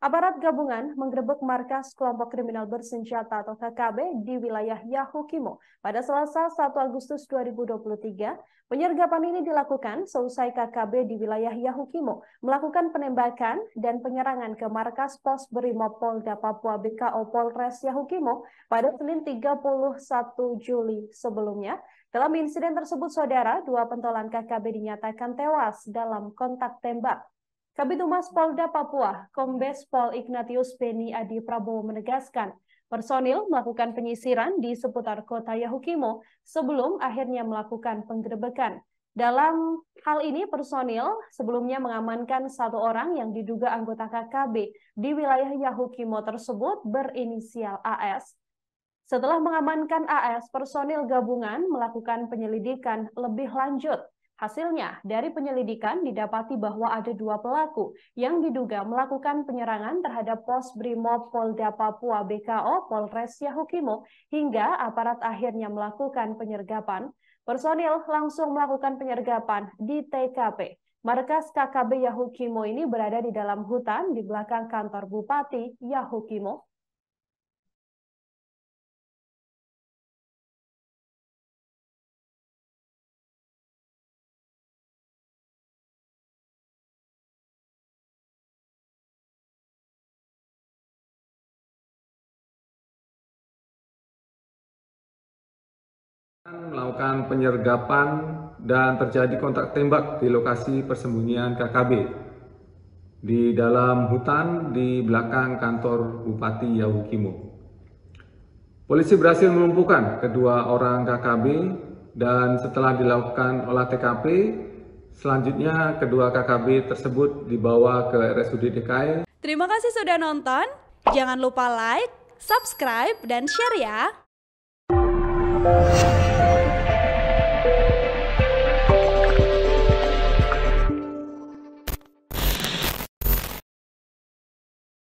Aparat gabungan menggerebek markas kelompok kriminal bersenjata atau KKB di wilayah Yahukimo pada Selasa 1 Agustus 2023. Penyergapan ini dilakukan seusai KKB di wilayah Yahukimo melakukan penembakan dan penyerangan ke markas pos Brimob Polda Papua BKO Polres Yahukimo pada Senin 31 Juli sebelumnya. Dalam insiden tersebut, saudara, dua pentolan KKB dinyatakan tewas dalam kontak tembak. Kabit Humas Polda Papua, Kombes Pol Ignatius Beni Adi Prabowo menegaskan, personil melakukan penyisiran di seputar kota Yahukimo sebelum akhirnya melakukan penggerebekan. Dalam hal ini, personil sebelumnya mengamankan satu orang yang diduga anggota KKB di wilayah Yahukimo tersebut berinisial AS. Setelah mengamankan AS, personil gabungan melakukan penyelidikan lebih lanjut. Hasilnya, dari penyelidikan didapati bahwa ada dua pelaku yang diduga melakukan penyerangan terhadap pos Brimob Polda Papua BKO Polres Yahukimo hingga aparat akhirnya melakukan penyergapan. Personil langsung melakukan penyergapan di TKP. Markas KKB Yahukimo ini berada di dalam hutan di belakang kantor Bupati Yahukimo melakukan penyergapan dan terjadi kontak tembak di lokasi persembunyian KKB di dalam hutan di belakang kantor Bupati Yahukimo. Polisi berhasil melumpuhkan kedua orang KKB dan setelah dilakukan olah TKP, selanjutnya kedua KKB tersebut dibawa ke RSUD DKI. E. Terima kasih sudah nonton. Jangan lupa like, subscribe, dan share ya.